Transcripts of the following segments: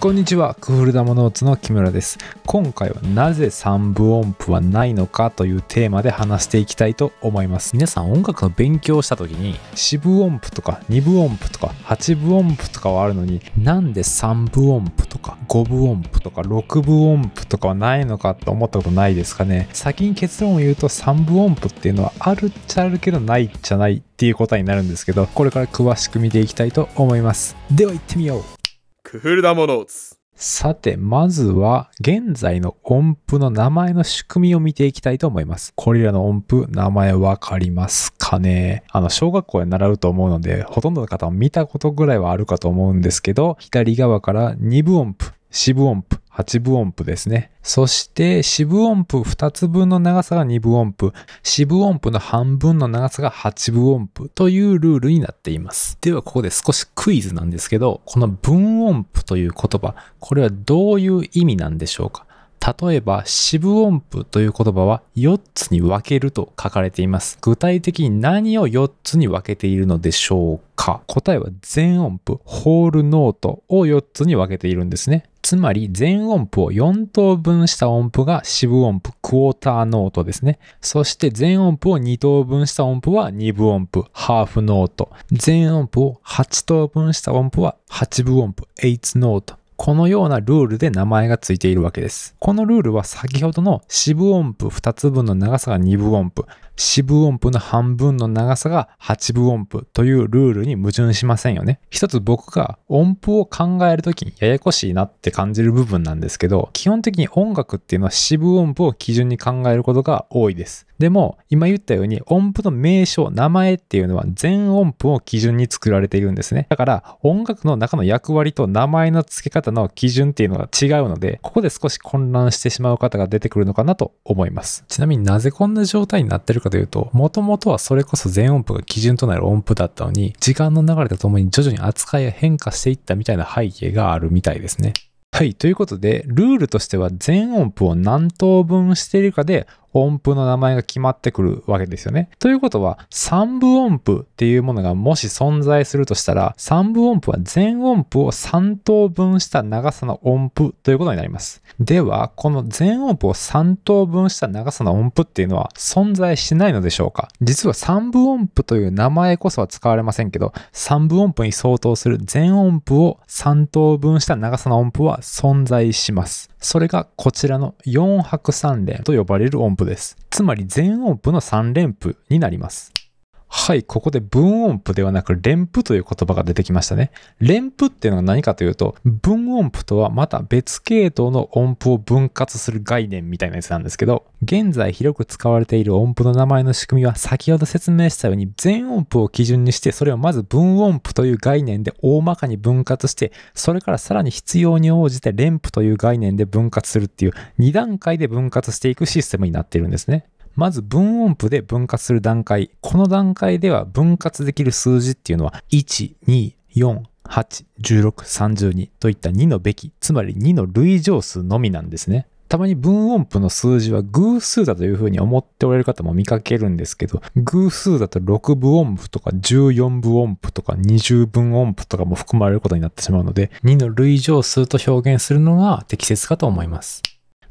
こんにちは、クールダモノーツの木村です。今回はなぜ3部音符はないのかというテーマで話していきたいと思います。皆さん音楽の勉強した時に4部音符とか2部音符とか8部音符とかはあるのになんで3部音符とか5部音符とか6部音符とかはないのかと思ったことないですかね。先に結論を言うと3部音符っていうのはあるっちゃあるけどないっちゃないっていうことになるんですけど、これから詳しく見ていきたいと思います。では行ってみようクフルダモノーツ。さて、まずは現在の音符の名前の仕組みを見ていきたいと思います。これらの音符、名前わかりますかねあの、小学校で習うと思うので、ほとんどの方も見たことぐらいはあるかと思うんですけど、左側から二分音符、四分音符、8分音符ですね。そして四分音符2つ分の長さが2分音符、四分音符の半分の長さが8分音符というルールになっています。ではここで少しクイズなんですけど、この分音符という言葉、これはどういう意味なんでしょうか例えば四分音符という言葉は4つに分けると書かれています。具体的に何を4つに分けているのでしょうか答えは全音符、ホールノートを4つに分けているんですね。つまり全音符を4等分した音符が四分音符、クォーターノートですね。そして全音符を2等分した音符は2分音符、ハーフノート。全音符を8等分した音符は8分音符、エイツノート。このようなルールで名前がついているわけです。このルールは先ほどの四分音符2つ分の長さが2分音符、四分音符の半分の長さが8分音符というルールに矛盾しませんよね。一つ僕が音符を考えるときにややこしいなって感じる部分なんですけど、基本的に音楽っていうのは四分音符を基準に考えることが多いです。でも、今言ったように音符の名称、名前っていうのは全音符を基準に作られているんですね。だから、音楽の中の役割と名前の付け方の基準っていうのが違うので、ここで少し混乱してしまう方が出てくるのかなと思います。ちなみになぜこんな状態になってるかというと、もともとはそれこそ全音符が基準となる音符だったのに、時間の流れとともに徐々に扱いや変化していったみたいな背景があるみたいですね。はい。ということで、ルールとしては全音符を何等分しているかで音符の名前が決まってくるわけですよね。ということは、三部音符っていうものがもし存在するとしたら、三部音符は全音符を3等分した長さの音符ということになります。では、この全音符を3等分した長さの音符っていうのは存在しないのでしょうか実は三部音符という名前こそは使われませんけど、三部音符に相当する全音符を3等分した長さの音符は存在します。それがこちらの4拍3連と呼ばれる音符です。つまり全音符の3連符になります。はい、ここで分音符ではなく連符という言葉が出てきましたね。連符っていうのは何かというと、分音符とはまた別系統の音符を分割する概念みたいなやつなんですけど、現在広く使われている音符の名前の仕組みは先ほど説明したように全音符を基準にして、それをまず分音符という概念で大まかに分割して、それからさらに必要に応じて連符という概念で分割するっていう2段階で分割していくシステムになっているんですね。まず分音符で分割する段階。この段階では分割できる数字っていうのは、1、2、4、8、16、32といった2のべき、つまり2の類乗数のみなんですね。たまに分音符の数字は偶数だというふうに思っておられる方も見かけるんですけど、偶数だと6分音符とか14分音符とか20分音符とかも含まれることになってしまうので、2の類乗数と表現するのが適切かと思います。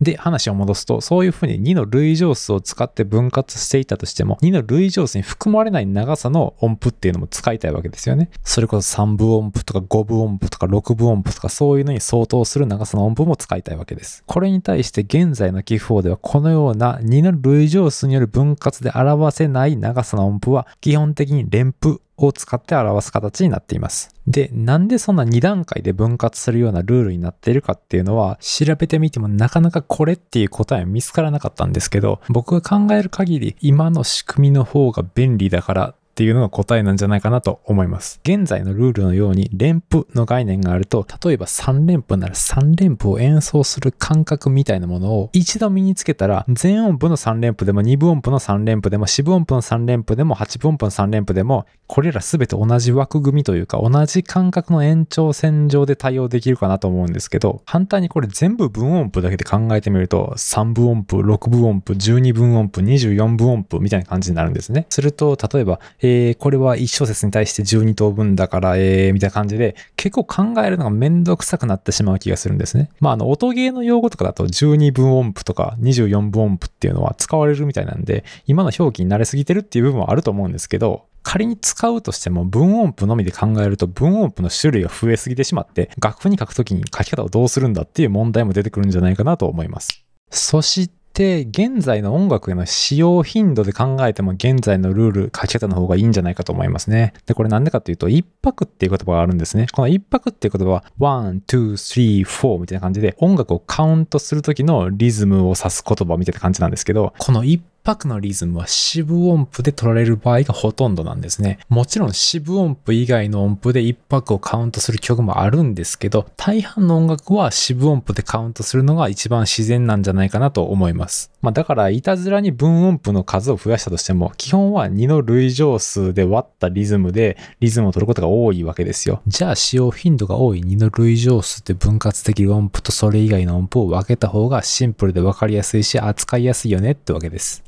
で、話を戻すと、そういうふうに2の類乗数を使って分割していたとしても、2の類乗数に含まれない長さの音符っていうのも使いたいわけですよね。それこそ3分音符とか5分音符とか6分音符とかそういうのに相当する長さの音符も使いたいわけです。これに対して現在の記法ではこのような2の類乗数による分割で表せない長さの音符は基本的に連符を使って表す形になっています。で、なんでそんな2段階で分割するようなルールになっているかっていうのは、調べてみてもなかなかこれっていう答えは見つからなかったんですけど、僕が考える限り、今の仕組みの方が便利だからっていうのが答えなんじゃないかなと思います。現在のルールのように連符の概念があると、例えば3連符なら3連符を演奏する感覚みたいなものを一度身につけたら、全音符の3連符でも2分音符の3連符でも4分音符の3連符でも8分音符の3連符でも、これらすべて同じ枠組みというか同じ感覚の延長線上で対応できるかなと思うんですけど、反対にこれ全部分音符だけで考えてみると、3分音符、6分音符、12分音符、24分音符みたいな感じになるんですね。すると、例えば、えー、これは1小節に対して12等分だから、えー、みたいな感じで、結構考えるのがめんどくさくなってしまう気がするんですね。まあ、あの、音ゲーの用語とかだと12分音符とか24分音符っていうのは使われるみたいなんで、今の表記に慣れすぎてるっていう部分はあると思うんですけど、仮に使うとしても分音符のみで考えると分音符の種類が増えすぎてしまって、楽譜に書くときに書き方をどうするんだっていう問題も出てくるんじゃないかなと思います。そして、て、現在の音楽への使用頻度で考えても、現在のルール、書き方の方がいいんじゃないかと思いますね。で、これなんでかっていうと、一泊っていう言葉があるんですね。この一泊っていう言葉は、one, two, three, four みたいな感じで、音楽をカウントするときのリズムを指す言葉みたいな感じなんですけど、この一拍のリズムは四分音符で取られる場合がほとんどなんですね。もちろん四分音符以外の音符で一拍をカウントする曲もあるんですけど、大半の音楽は四分音符でカウントするのが一番自然なんじゃないかなと思います。まあだから、いたずらに分音符の数を増やしたとしても、基本は2の類乗数で割ったリズムでリズムを取ることが多いわけですよ。じゃあ使用頻度が多い2の類乗数で分割できる音符とそれ以外の音符を分けた方がシンプルで分かりやすいし扱いやすいよねってわけです。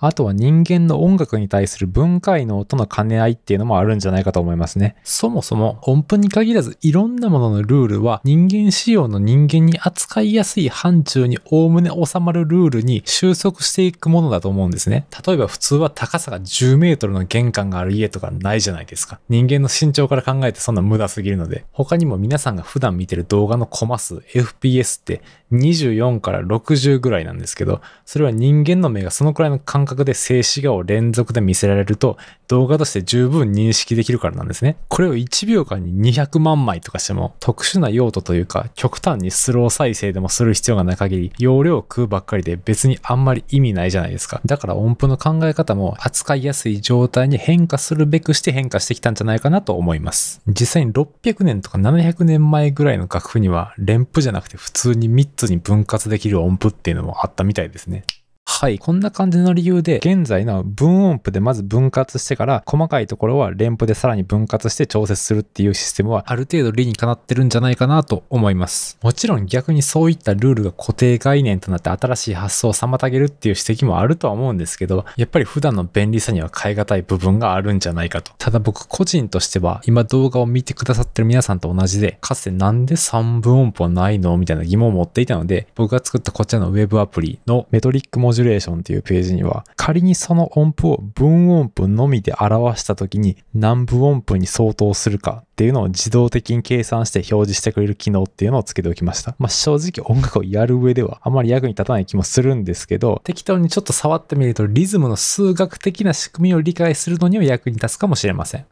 あとは人間の音楽に対する分解能との兼ね合いっていうのもあるんじゃないかと思いますね。そもそも音符に限らずいろんなもののルールは人間仕様の人間に扱いやすい範疇におおむね収まるルールに収束していくものだと思うんですね。例えば普通は高さが10メートルの玄関がある家とかないじゃないですか。人間の身長から考えてそんな無駄すぎるので。他にも皆さんが普段見てる動画のコマ数 FPS って24から60ぐらいなんですけど、それは人間の目がそのくらいの感覚覚で静止画を連続で見せられると動画として十分認識できるからなんですね。これを1秒間に200万枚とかしても特殊な用途というか極端にスロー再生でもする必要がない限り容量を食うばっかりで別にあんまり意味ないじゃないですか。だから音符の考え方も扱いやすい状態に変化するべくして変化してきたんじゃないかなと思います。実際に600年とか700年前ぐらいの楽譜には連符じゃなくて普通に3つに分割できる音符っていうのもあったみたいですね。はい、こんな感じの理由で、現在の分音符でまず分割してから、細かいところは連符でさらに分割して調節するっていうシステムは、ある程度理にかなってるんじゃないかなと思います。もちろん逆にそういったルールが固定概念となって新しい発想を妨げるっていう指摘もあるとは思うんですけど、やっぱり普段の便利さには変え難い部分があるんじゃないかと。ただ僕個人としては、今動画を見てくださってる皆さんと同じで、かつてなんで3分音符はないのみたいな疑問を持っていたので、僕が作ったこちらの web アプリのメトリック文字ジュレーションっていうページには、仮にその音符を分音符のみで表した時に何分音符に相当するかっていうのを自動的に計算して表示してくれる機能っていうのをつけておきました。まあ、正直音楽をやる上ではあまり役に立たない気もするんですけど、適当にちょっと触ってみるとリズムの数学的な仕組みを理解するのには役に立つかもしれません。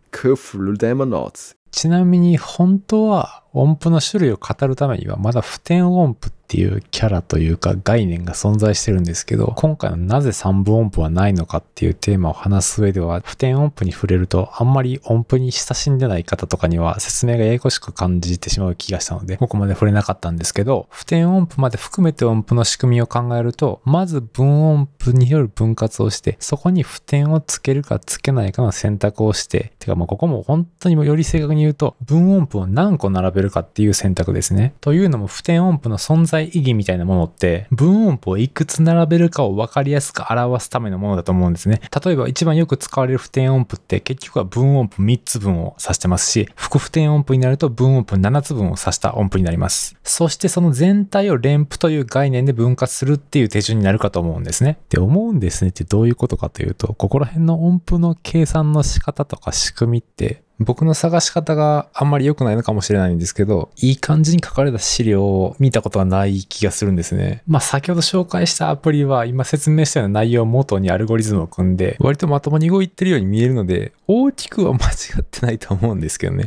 ちなみに本当は音符の種類を語るためにはまだ普天音符っていうキャラというか概念が存在してるんですけど今回のなぜ三分音符はないのかっていうテーマを話す上では普天音符に触れるとあんまり音符に親しんでない方とかには説明がややこしく感じてしまう気がしたのでここまで触れなかったんですけど普天音符まで含めて音符の仕組みを考えるとまず分音符による分割をしてそこに普天をつけるかつけないかの選択をしててかまあここも本当により正確に言うと、分音符を何個並べるかっていう選択ですね。というのも、普天音符の存在意義みたいなものって、分音符をいくつ並べるかを分かりやすく表すためのものだと思うんですね。例えば、一番よく使われる普天音符って、結局は分音符3つ分を指してますし、副普天音符になると分音符7つ分を指した音符になります。そして、その全体を連符という概念で分割するっていう手順になるかと思うんですね。って思うんですねってどういうことかというと、ここら辺の音符の計算の仕方とか仕組みって、僕の探し方があんまり良くないのかもしれないんですけど、いい感じに書かれた資料を見たことはない気がするんですね。まあ先ほど紹介したアプリは今説明したような内容を元にアルゴリズムを組んで、割とまともに動いてるように見えるので、大きくは間違ってないと思うんですけどね。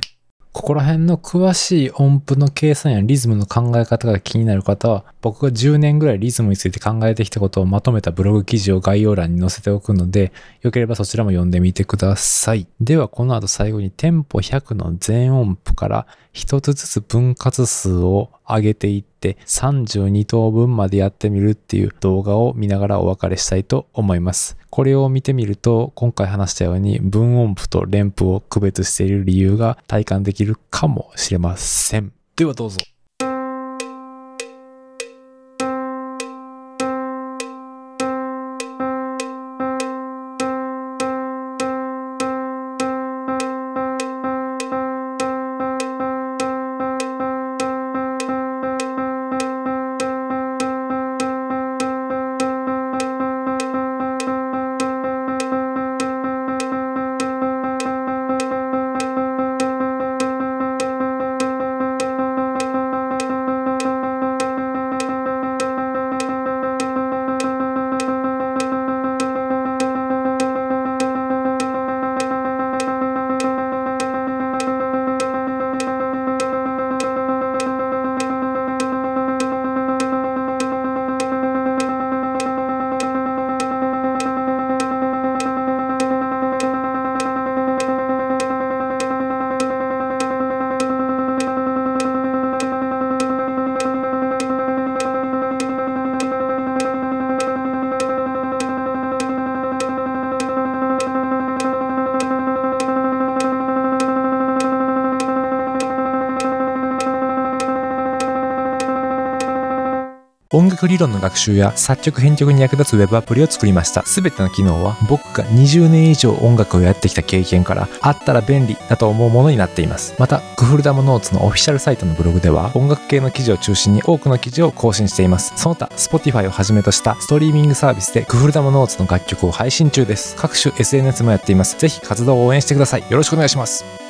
ここら辺の詳しい音符の計算やリズムの考え方が気になる方は、僕が10年ぐらいリズムについて考えてきたことをまとめたブログ記事を概要欄に載せておくので、よければそちらも読んでみてください。ではこの後最後にテンポ100の全音符から一つずつ分割数を上げていって32等分までやってみるっていう動画を見ながらお別れしたいと思います。これを見てみると今回話したように分音符と連符を区別している理由が体感できるかもしれません。ではどうぞ。音楽理論の学習や作曲編曲に役立つ Web アプリを作りました。すべての機能は僕が20年以上音楽をやってきた経験からあったら便利だと思うものになっています。また、グフルダムノーツのオフィシャルサイトのブログでは音楽系の記事を中心に多くの記事を更新しています。その他、Spotify をはじめとしたストリーミングサービスでグフルダムノーツの楽曲を配信中です。各種 SNS もやっています。ぜひ活動を応援してください。よろしくお願いします。